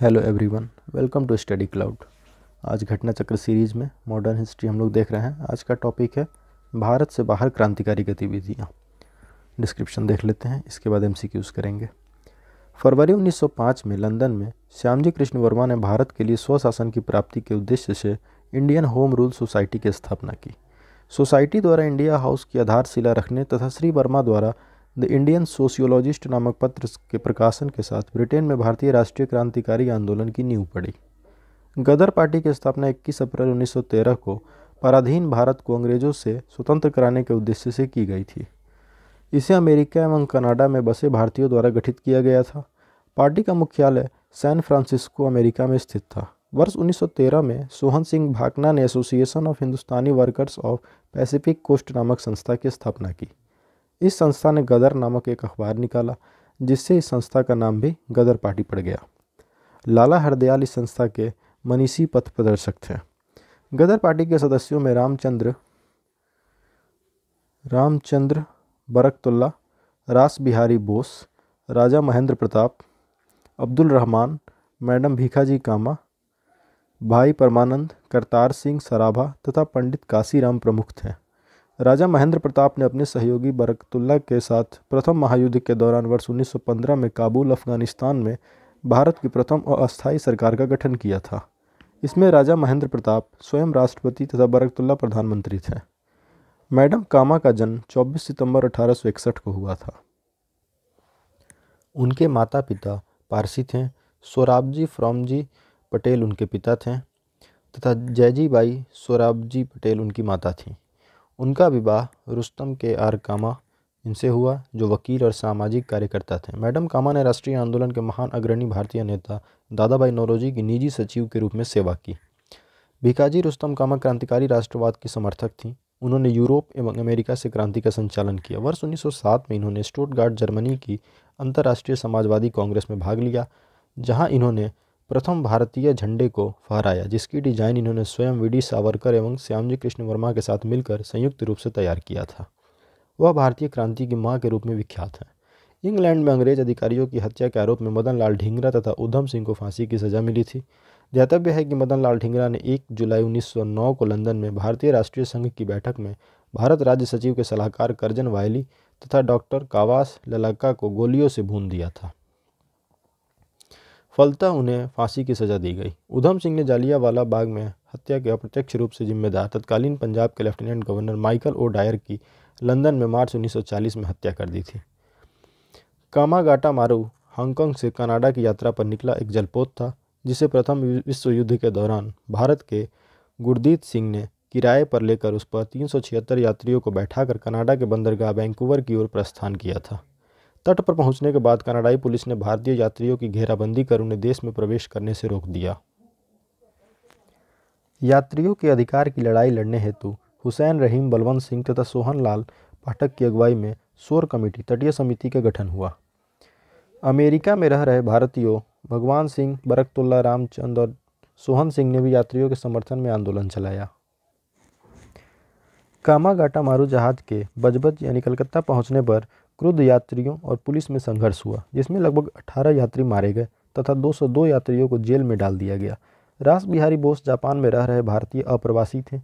hello everyone welcome to Study Cloud आज घटना चक्र series में मॉडर्न हिस्ट्री हम लोग देख रहे हैं आज का टॉपिक है भारत से बाहर क्रांतिकारी गतिविधियाँ डिस्क्रिप्शन देख लेते हैं इसके बाद एमसीक्यूज करेंगे फरवरी 1905 में लंदन में श्यामजी कृष्ण वर्मा ने भारत के लिए स्वशासन की प्राप्ति के उद्देश्य से इंडियन होम रूल सोसाइटी की स्थापना की सोसाइटी द्वारा इंडिया हाउस की आधारशिला रखने तथा श्री वर्मा द्वारा द इंडियन सोशियोलॉजिस्ट नामक पत्र के प्रकाशन के साथ ब्रिटेन में भारतीय राष्ट्रीय क्रांतिकारी आंदोलन की नींव पड़ी गदर पार्टी की स्थापना 21 अप्रैल 1913 को पराधीन भारत को अंग्रेजों से स्वतंत्र कराने के उद्देश्य से की गई थी इसे अमेरिका एवं कनाडा में बसे भारतीयों द्वारा गठित किया गया था पार्टी का मुख्यालय सैन फ्रांसिस्को अमेरिका में स्थित था वर्ष 1913 में सोहन सिंह भाकना ने association of Hindustani workers of Pacific coast नामक संस्था की स्थापना की इस संस्था ने गदर नामक एक अखबार निकाला जिससे इस संस्था का नाम भी गदर पार्टी पड़ गया लाला हरदयाल इस संस्था के मनीषी पथ प्रदर्शक थे गदर पार्टी के सदस्यों में रामचंद्र रामचंद्र बरकतुल्ला रास बिहारी बोस राजा महेंद्र प्रताप अब्दुल रहमान मैडम भीखाजी कामा भाई परमानंद करतार सिंह सराभा तथा पंडित काशीराम प्रमुख थे राजा महेंद्र प्रताप ने अपने सहयोगी बरकतुल्ला के साथ प्रथम महायुद्ध के दौरान वर्ष 1915 में काबुल अफगानिस्तान में भारत की प्रथम और अस्थायी सरकार का गठन किया था इसमें राजा महेंद्र प्रताप स्वयं राष्ट्रपति तथा बरकतुल्ला प्रधानमंत्री थे मैडम कामा का जन्म 24 सितंबर अठारह को हुआ था उनके माता पिता पारसी थे सोराबजी फ्रॉमजी पटेल उनके पिता थे तथा जयजीबाई सोराबजी पटेल उनकी माता थीं उनका विवाह रुस्तम के आर कामा इनसे हुआ जो वकील और सामाजिक कार्यकर्ता थे मैडम कामा ने राष्ट्रीय आंदोलन के महान अग्रणी भारतीय नेता दादाभाई नौरोजी की निजी सचिव के रूप में सेवा की भिकाजी रुस्तम कामा क्रांतिकारी राष्ट्रवाद की समर्थक थीं उन्होंने यूरोप एवं अमेरिका से क्रांति का संचालन किया वर्ष 1907 में इन्होंने स्टोटगार्ड जर्मनी की अंतर्राष्ट्रीय समाजवादी कांग्रेस में भाग लिया जहां इन्होंने प्रथम भारतीय झंडे को फहराया जिसकी डिजाइन इन्होंने स्वयं वी डी सावरकर एवं श्यामजी कृष्ण वर्मा के साथ मिलकर संयुक्त रूप से तैयार किया था वह भारतीय क्रांति की मां के रूप में विख्यात है इंग्लैंड में अंग्रेज अधिकारियों की हत्या के आरोप में मदन लाल ढींगरा तथा उधम सिंह को फांसी की सज़ा मिली थी ध्यातव्य है कि मदन लाल ढींगरा ने एक जुलाई उन्नीस को लंदन में भारतीय राष्ट्रीय संघ की बैठक में भारत राज्य सचिव के सलाहकार करजन वायली तथा डॉक्टर कावास ललाका को गोलियों से भून दिया था फलता उन्हें फांसी की सज़ा दी गई उधम सिंह ने जालियावाला बाग में हत्या के अप्रत्यक्ष रूप से जिम्मेदार तत्कालीन पंजाब के lieutenant governor Michael O Dwyer की लंदन में मार्च 1940 में हत्या कर दी थी कामागाटा मारू हांगकांग से कनाडा की यात्रा पर निकला एक जलपोत था जिसे प्रथम विश्व युद्ध के दौरान भारत के गुरदीत सिंह ने किराए पर लेकर उस पर तीन यात्रियों को बैठाकर कनाडा के बंदरगाह वैंकूवर की ओर प्रस्थान किया था तट पर पहुंचने के बाद कनाडाई पुलिस ने भारतीय यात्रियों की घेराबंदी कर उन्हें देश में प्रवेश करने से रोक दिया यात्रियों के अधिकार की लड़ाई लड़ने हेतु हुसैन रहीम बलवंत सिंह तथा सोहन लाल पाठक की अगुवाई में शोर कमेटी तटीय समिति का गठन हुआ अमेरिका में रह रहे भारतीयों भगवान सिंह बरकतुल्ला रामचंद और सोहन सिंह ने भी यात्रियों के समर्थन में आंदोलन चलाया कामागाटा मारू जहाज के बजबज यानी कलकत्ता पहुंचने पर क्रुद्ध यात्रियों और पुलिस में संघर्ष हुआ जिसमें लगभग 18 यात्री मारे गए तथा 202 यात्रियों को जेल में डाल दिया गया रास बिहारी बोस जापान में रह रहे भारतीय अप्रवासी थे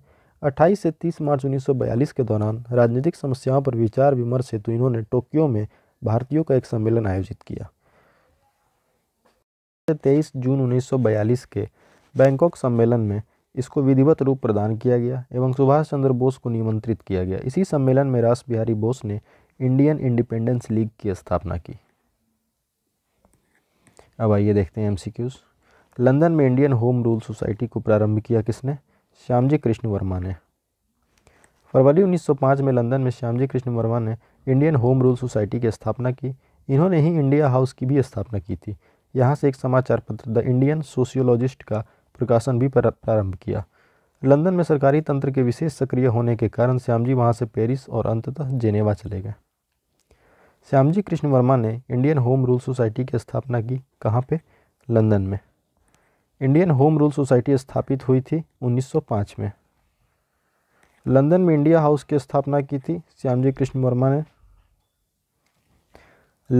28 से 30 मार्च 1942 के दौरान राजनीतिक समस्याओं पर विचार विमर्श हेतु इन्होंने टोक्यो में भारतीयों का एक सम्मेलन आयोजित किया तेईस जून उन्नीस के बैंकॉक सम्मेलन में इसको विधिवत रूप प्रदान किया गया एवं सुभाष चंद्र बोस को निमंत्रित किया गया इसी सम्मेलन में रास बिहारी बोस ने इंडियन इंडिपेंडेंस लीग की स्थापना की अब आइए देखते हैं एमसीक्यूज लंदन में इंडियन होम रूल सोसाइटी को प्रारंभ किया किसने श्यामजी कृष्ण वर्मा ने फरवरी 1905 में लंदन में श्यामजी कृष्ण वर्मा ने इंडियन होम रूल सोसाइटी की स्थापना की इन्होंने ही इंडिया हाउस की भी स्थापना की थी यहाँ से एक समाचार पत्र द इंडियन सोशियोलॉजिस्ट का प्रकाशन भी प्रारंभ किया लंदन में सरकारी तंत्र के विशेष सक्रिय होने के कारण श्यामजी वहाँ से पेरिस और अंततः जेनेवा चले गए श्यामजी कृष्ण वर्मा ने इंडियन होम रूल सोसाइटी की स्थापना की कहाँ पे लंदन में इंडियन होम रूल सोसाइटी स्थापित हुई थी 1905 में लंदन में इंडिया हाउस की स्थापना की थी श्यामजी कृष्ण वर्मा ने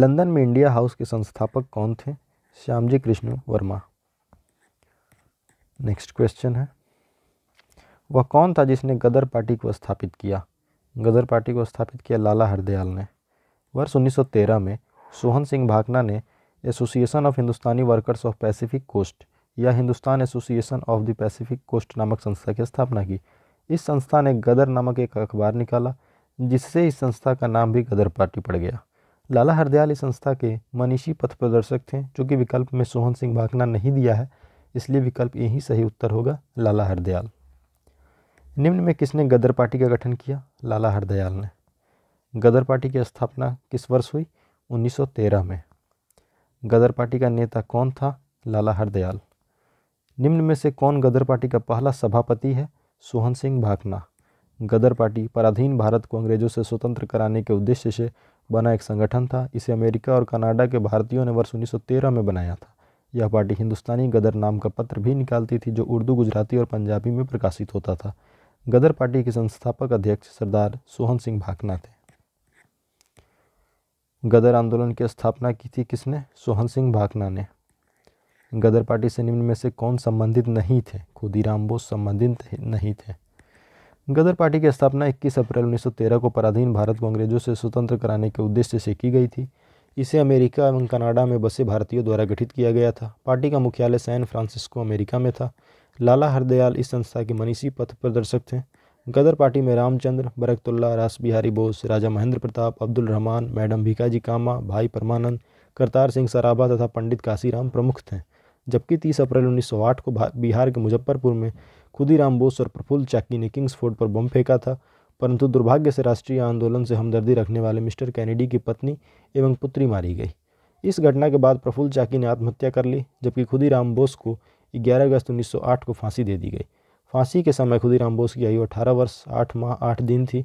लंदन में इंडिया हाउस के संस्थापक कौन थे श्यामजी कृष्ण वर्मा नेक्स्ट क्वेश्चन है वह कौन था जिसने गदर पार्टी को स्थापित किया गदर पार्टी को स्थापित किया लाला हरदयाल ने वर्ष 1913 में सोहन सिंह भाकना ने association of Hindustani workers of Pacific coast या Hindustan association of the Pacific coast नामक संस्था की स्थापना की इस संस्था ने गदर नामक एक अखबार निकाला जिससे इस संस्था का नाम भी गदर पार्टी पड़ गया लाला हरदयाल इस संस्था के मनीषी पथ प्रदर्शक थे जो कि विकल्प में सोहन सिंह भाकना नहीं दिया है इसलिए विकल्प यही सही उत्तर होगा लाला हरदयाल निम्न में किसने गदर पार्टी का गठन किया लाला हरदयाल ने गदर पार्टी की स्थापना किस वर्ष हुई 1913 में गदर पार्टी का नेता कौन था लाला हरदयाल निम्न में से कौन गदर पार्टी का पहला सभापति है सोहन सिंह भाकना गदर पार्टी पराधीन भारत को अंग्रेजों से स्वतंत्र कराने के उद्देश्य से बना एक संगठन था इसे अमेरिका और कनाडा के भारतीयों ने वर्ष 1913 में बनाया था यह पार्टी हिंदुस्तानी गदर नाम का पत्र भी निकालती थी जो उर्दू गुजराती और पंजाबी में प्रकाशित होता था गदर पार्टी के संस्थापक अध्यक्ष सरदार सोहन सिंह भाकना थे गदर आंदोलन की स्थापना की थी किसने सोहन सिंह भाकना ने गदर पार्टी से निम्न में से कौन संबंधित नहीं थे खुदीराम बोस संबंधित नहीं थे गदर पार्टी की स्थापना 21 अप्रैल 1913 को पराधीन भारत को अंग्रेजों से स्वतंत्र कराने के उद्देश्य से की गई थी इसे अमेरिका एवं कनाडा में बसे भारतीयों द्वारा गठित किया गया था पार्टी का मुख्यालय सैन फ्रांसिस्को अमेरिका में था लाला हरदयाल इस संस्था के मनीषी पथ प्रदर्शक थे गदर पार्टी में रामचंद्र बरकतुल्ला रास बिहारी बोस राजा महेंद्र प्रताप अब्दुल रहमान मैडम भिकाजी कामा भाई परमानंद करतार सिंह सराबा तथा पंडित काशीराम प्रमुख थे जबकि 30 अप्रैल 1908 को बिहार के मुजफ्फरपुर में खुदीराम बोस और प्रफुल्ल चाकी ने किंग्स फोर्ड पर बम फेंका था परंतु दुर्भाग्य से राष्ट्रीय आंदोलन से हमदर्दी रखने वाले मिस्टर कैनेडी की पत्नी एवं पुत्री मारी गई इस घटना के बाद प्रफुल्ल चाकी ने आत्महत्या कर ली जबकि खुदीराम बोस को 11 अगस्त 1908 को फांसी दे दी गई फांसी के समय खुदीराम बोस की आयु अठारह वर्ष आठ माह आठ दिन थी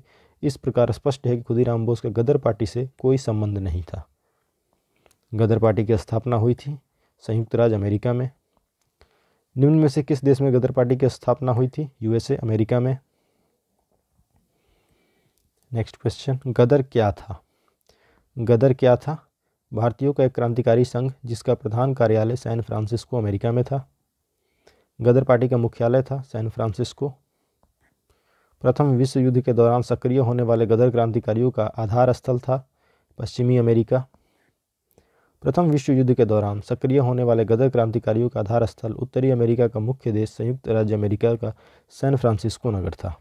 इस प्रकार स्पष्ट है कि खुदीराम बोस का गदर पार्टी से कोई संबंध नहीं था गदर पार्टी की स्थापना हुई थी संयुक्त राज्य अमेरिका में निम्न में से किस देश में गदर पार्टी की स्थापना हुई थी यूएसए अमेरिका में नेक्स्ट क्वेश्चन गदर क्या था गदर क्या था भारतीयों का एक क्रांतिकारी संघ जिसका प्रधान कार्यालय सैन फ्रांसिस्को अमेरिका में था गदर पार्टी का मुख्यालय था सैन फ्रांसिस्को प्रथम विश्व युद्ध के दौरान सक्रिय होने वाले गदर क्रांतिकारियों का आधार स्थल था पश्चिमी अमेरिका प्रथम विश्व युद्ध के दौरान सक्रिय होने वाले गदर क्रांतिकारियों का आधार स्थल उत्तरी अमेरिका का मुख्य देश संयुक्त राज्य अमेरिका का सैन फ्रांसिस्को नगर था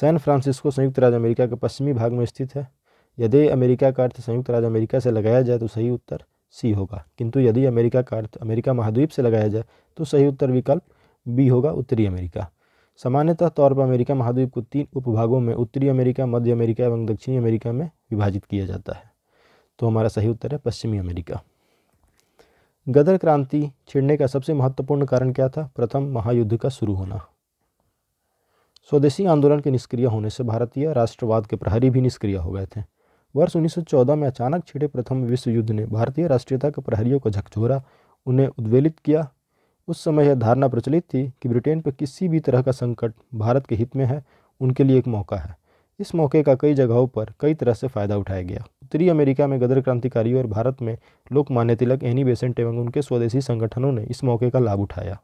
सैन फ्रांसिस्को संयुक्त राज्य अमेरिका के पश्चिमी भाग में स्थित है यदि अमेरिका का अर्थ संयुक्त राज्य अमेरिका से लगाया जाए तो सही उत्तर सी होगा किंतु यदि अमेरिका का अर्थ अमेरिका महाद्वीप से लगाया जाए तो सही उत्तर विकल्प बी होगा उत्तरी अमेरिका सामान्यतः तौर पर अमेरिका महाद्वीप को तीन उपभागों में उत्तरी अमेरिका मध्य अमेरिका एवं दक्षिणी अमेरिका में विभाजित किया जाता है तो हमारा सही उत्तर है पश्चिमी अमेरिका गदर क्रांति छिड़ने का सबसे महत्वपूर्ण कारण क्या था प्रथम महायुद्ध का शुरू होना स्वदेशी आंदोलन के निष्क्रिय होने से भारतीय राष्ट्रवाद के प्रहरी भी निष्क्रिय हो गए थे वर्ष 1914 में अचानक छिड़े प्रथम विश्व युद्ध ने भारतीय राष्ट्रीयता के प्रहरियों को झकझोरा उन्हें उद्वेलित किया उस समय यह धारणा प्रचलित थी कि ब्रिटेन पर किसी भी तरह का संकट भारत के हित में है उनके लिए एक मौका है इस मौके का कई जगहों पर कई तरह से फ़ायदा उठाया गया उत्तरी अमेरिका में गदर क्रांतिकारियों और भारत में लोकमान्य तिलक एनी बेसेंट एवं उनके स्वदेशी संगठनों ने इस मौके का लाभ उठाया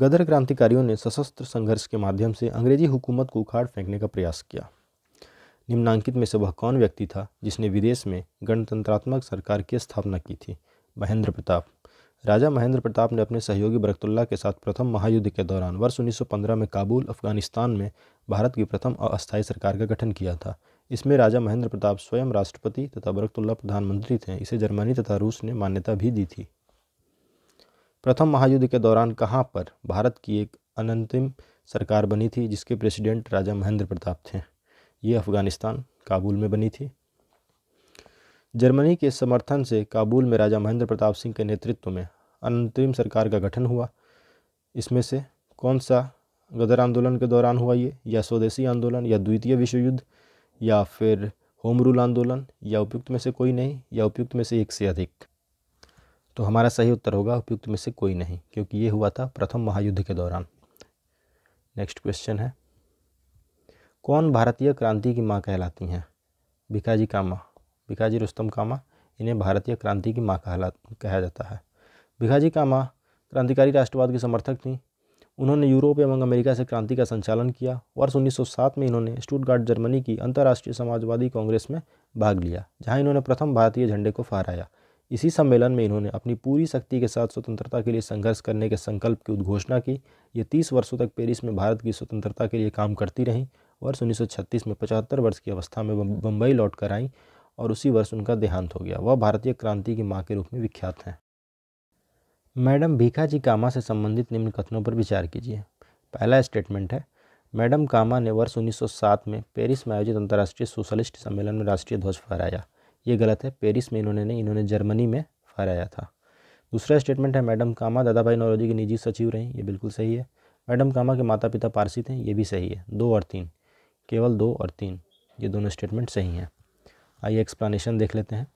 गदर क्रांतिकारियों ने सशस्त्र संघर्ष के माध्यम से अंग्रेजी हुकूमत को उखाड़ फेंकने का प्रयास किया निम्नांकित में से वह कौन व्यक्ति था जिसने विदेश में गणतंत्रात्मक सरकार की स्थापना की थी महेंद्र प्रताप राजा महेंद्र प्रताप ने अपने सहयोगी बरकतुल्ला के साथ प्रथम महायुद्ध के दौरान वर्ष 1915 में काबुल अफगानिस्तान में भारत की प्रथम अस्थायी सरकार का गठन किया था इसमें राजा महेंद्र प्रताप स्वयं राष्ट्रपति तथा बरकतुल्ला प्रधानमंत्री थे इसे जर्मनी तथा रूस ने मान्यता भी दी थी प्रथम महायुद्ध के दौरान कहाँ पर भारत की एक अनंतिम सरकार बनी थी जिसके प्रेसिडेंट राजा महेंद्र प्रताप थे ये अफ़गानिस्तान काबुल में बनी थी जर्मनी के समर्थन से काबुल में राजा महेंद्र प्रताप सिंह के नेतृत्व में अंतरिम सरकार का गठन हुआ इसमें से कौन सा गदर आंदोलन के दौरान हुआ ये या स्वदेशी आंदोलन या द्वितीय विश्व युद्ध या फिर होम रूल आंदोलन या उपयुक्त में से कोई नहीं या उपयुक्त में से एक से अधिक तो हमारा सही उत्तर होगा उपयुक्त में से कोई नहीं क्योंकि ये हुआ था प्रथम महायुद्ध के दौरान नेक्स्ट क्वेश्चन है कौन भारतीय क्रांति की माँ कहलाती हैं भिकाजी कामा भिकाजी रुस्तम कामा इन्हें भारतीय क्रांति की माँ कहला कहा जाता है भिखाजी कामा क्रांतिकारी राष्ट्रवाद की समर्थक थीं उन्होंने यूरोप एवं अमेरिका से क्रांति का संचालन किया वर्ष 1907 में इन्होंने स्टूटगार्ड जर्मनी की अंतर्राष्ट्रीय समाजवादी कांग्रेस में भाग लिया जहां इन्होंने प्रथम भारतीय झंडे को फहराया इसी सम्मेलन में इन्होंने अपनी पूरी शक्ति के साथ स्वतंत्रता के लिए संघर्ष करने के संकल्प की उद्घोषणा की ये तीस वर्षों तक पेरिस में भारत की स्वतंत्रता के लिए काम करती रहीं वर्ष 1936 में पचहत्तर वर्ष की अवस्था में बम्बई लौट कर आईं और उसी वर्ष उनका देहांत हो गया वह भारतीय क्रांति की माँ के रूप में विख्यात हैं मैडम भीखाजी कामा से संबंधित निम्न कथनों पर विचार कीजिए पहला स्टेटमेंट है मैडम कामा ने वर्ष 1907 में पेरिस में आयोजित अंतर्राष्ट्रीय सोशलिस्ट सम्मेलन में राष्ट्रीय ध्वज फहराया ये गलत है पेरिस में इन्होंने नहीं इन्होंने जर्मनी में फहराया था दूसरा स्टेटमेंट है मैडम कामा दादा भाई नौरोजी के निजी सचिव रहीं ये बिल्कुल सही है मैडम कामा के माता पिता पारसी थे ये भी सही है दो और तीन केवल दो और तीन ये दोनों स्टेटमेंट सही हैं आइए एक्सप्लानेशन देख लेते हैं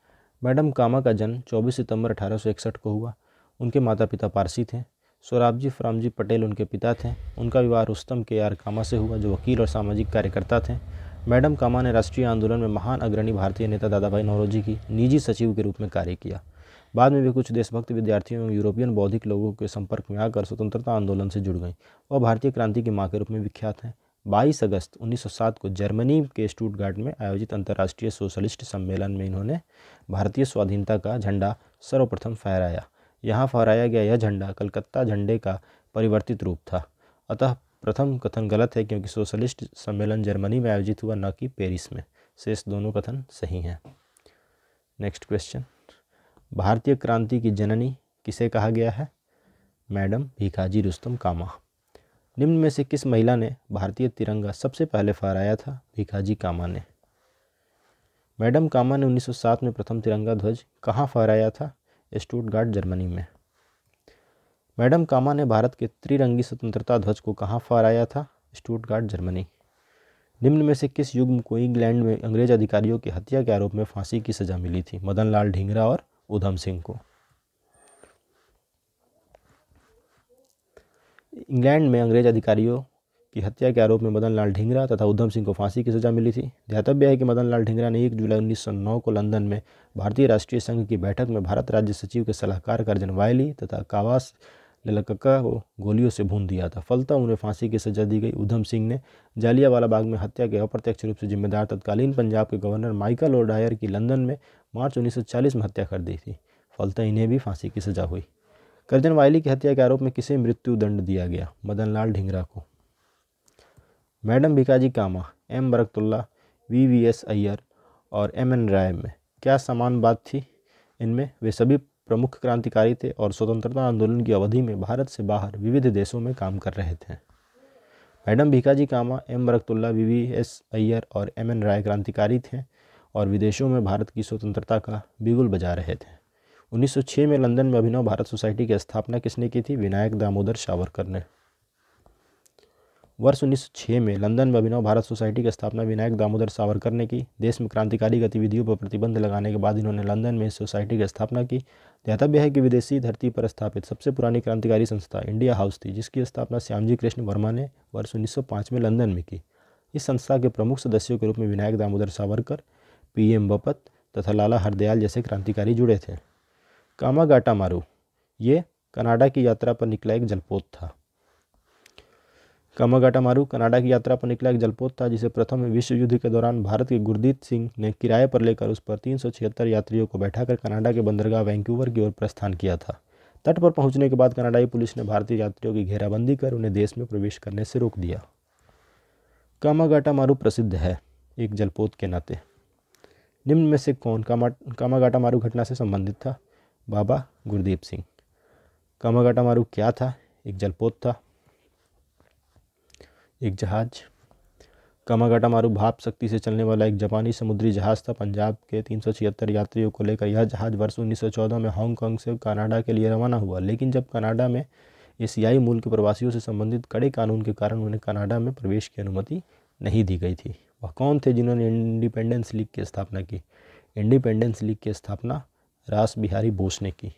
मैडम कामा का जन्म चौबीस सितंबर अठारह को हुआ उनके माता पिता पारसी थे सोराबजी फरामजी पटेल उनके पिता थे उनका विवाह रुस्तम के आर कामा से हुआ जो वकील और सामाजिक कार्यकर्ता थे मैडम कामा ने राष्ट्रीय आंदोलन में महान अग्रणी भारतीय नेता दादाभाई नौरोजी की निजी सचिव के रूप में कार्य किया बाद में वे कुछ देशभक्त विद्यार्थियों एवं यूरोपियन बौद्धिक लोगों के संपर्क में आकर स्वतंत्रता आंदोलन से जुड़ गई और भारतीय क्रांति की माँ के रूप में विख्यात हैं 22 अगस्त 1907 को जर्मनी के स्टूटगार्ट में आयोजित अंतर्राष्ट्रीय सोशलिस्ट सम्मेलन में इन्होंने भारतीय स्वाधीनता का झंडा सर्वप्रथम फहराया यहाँ फहराया गया यह झंडा कलकत्ता झंडे का परिवर्तित रूप था अतः प्रथम कथन गलत है क्योंकि सोशलिस्ट सम्मेलन जर्मनी में आयोजित हुआ न कि पेरिस में शेष दोनों कथन सही हैं नेक्स्ट क्वेश्चन भारतीय क्रांति की जननी किसे कहा गया है मैडम भीखाजी रुस्तम कामा निम्न में से किस महिला ने भारतीय तिरंगा सबसे पहले फहराया था भिखाजी कामा ने मैडम कामा ने 1907 में प्रथम तिरंगा ध्वज कहाँ फहराया था स्टूटगार्ड जर्मनी में मैडम कामा ने भारत के त्रिरंगी स्वतंत्रता ध्वज को कहाँ फहराया था स्टूटगार्ड जर्मनी निम्न में से किस युग को इंग्लैंड में अंग्रेज अधिकारियों की हत्या के आरोप में फांसी की सजा मिली थी मदन लाल ढींगरा और ऊधम सिंह को इंग्लैंड में अंग्रेज अधिकारियों की हत्या के आरोप में मदन लाल ढींगरा तथा उधम सिंह को फांसी की सज़ा मिली थी ध्यातव्य है कि मदन लाल ढिंगरा ने एक जुलाई उन्नीस को लंदन में भारतीय राष्ट्रीय संघ की बैठक में भारत राज्य सचिव के सलाहकार का वायली तथा कावास ललकक्का को गोलियों से भून दिया था फलता उन्हें फांसी की सजा दी गई उधम सिंह ने जालियावाला बाग में हत्या के अप्रत्यक्ष रूप से जिम्मेदार तत्कालीन पंजाब के गवर्नर माइकल ओडायर की लंदन में मार्च 1940 में हत्या कर दी थी फलता इन्हें भी फांसी की सजा हुई करजन वायली की हत्या के आरोप में किसे मृत्यु दंड दिया गया मदन लाल ढिंगरा को madam Bhikaji Cama M Barkatullah V V S Aiyar और एम एन राय में क्या समान बात थी इनमें वे सभी प्रमुख क्रांतिकारी थे और स्वतंत्रता आंदोलन की अवधि में भारत से बाहर विविध देशों में काम कर रहे थे madam Bhikaji Cama M Barkatullah V V S Aiyar और एम एन राय क्रांतिकारी थे और विदेशों में भारत की स्वतंत्रता का बिगुल बजा रहे थे 1906 में लंदन में अभिनव भारत सोसाइटी की स्थापना किसने की थी विनायक दामोदर सावरकर ने वर्ष 1906 में लंदन में अभिनव भारत सोसाइटी की स्थापना विनायक दामोदर सावरकर ने की देश में क्रांतिकारी गतिविधियों पर प्रतिबंध लगाने के बाद इन्होंने लंदन में इस सोसाइटी की स्थापना की ध्यातव्य है कि विदेशी धरती पर स्थापित सबसे पुरानी क्रांतिकारी संस्था इंडिया हाउस थी जिसकी स्थापना श्यामजी कृष्ण वर्मा ने वर्ष उन्नीस में लंदन में की इस संस्था के प्रमुख सदस्यों के रूप में विनायक दामोदर सावरकर पी एम बपत तथा लाला हरदयाल जैसे क्रांतिकारी जुड़े थे कामागाटा मारू ये कनाडा की यात्रा पर निकला एक जलपोत था कामागाटा मारू कनाडा की यात्रा पर निकला एक जलपोत था जिसे प्रथम विश्व युद्ध के दौरान भारत के गुरदीत सिंह ने किराए पर लेकर उस पर तीन यात्रियों को बैठाकर कनाडा के बंदरगाह वैंकूवर की ओर प्रस्थान किया था तट पर पहुंचने के बाद कनाडाई पुलिस ने भारतीय यात्रियों की घेराबंदी कर उन्हें देश में प्रवेश करने से रोक दिया कामागाटा मारू प्रसिद्ध है एक जलपोत के नाते निम्न में से कौन कामा कामागाटा मारू घटना से संबंधित था बाबा गुरदीप सिंह कामागाटा मारू क्या था एक जलपोत था एक जहाज कामागाटा मारू भाप शक्ति से चलने वाला एक जापानी समुद्री जहाज़ था पंजाब के तीन यात्रियों को लेकर यह जहाज़ वर्ष 1914 में हांगकांग से कनाडा के लिए रवाना हुआ लेकिन जब कनाडा में एशियाई मूल के प्रवासियों से संबंधित कड़े कानून के कारण उन्हें कनाडा में प्रवेश की अनुमति नहीं दी गई थी वह कौन थे जिन्होंने इंडिपेंडेंस लीग की स्थापना की इंडिपेंडेंस लीग की स्थापना रास बिहारी बोस ने की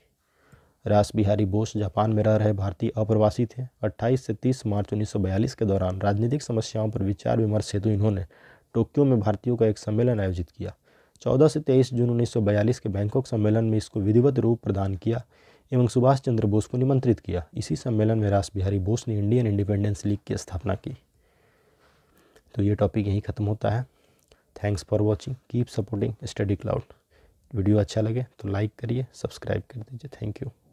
रास बिहारी बोस जापान में रह रहे भारतीय अप्रवासी थे 28 से 30 मार्च 1942 के दौरान राजनीतिक समस्याओं पर विचार विमर्श हेतु इन्होंने टोक्यो में भारतीयों का एक सम्मेलन आयोजित किया 14 से 23 जून 1942 के बैंकॉक सम्मेलन में इसको विधिवत रूप प्रदान किया एवं सुभाष चंद्र बोस को निमंत्रित किया इसी सम्मेलन में रास बिहारी बोस ने इंडियन इंडिपेंडेंस लीग की स्थापना की तो ये टॉपिक यहीं ख़त्म होता है thanks for watching keep supporting study cloud video अच्छा लगे तो लाइक करिए सब्सक्राइब कर दीजिए थैंक यू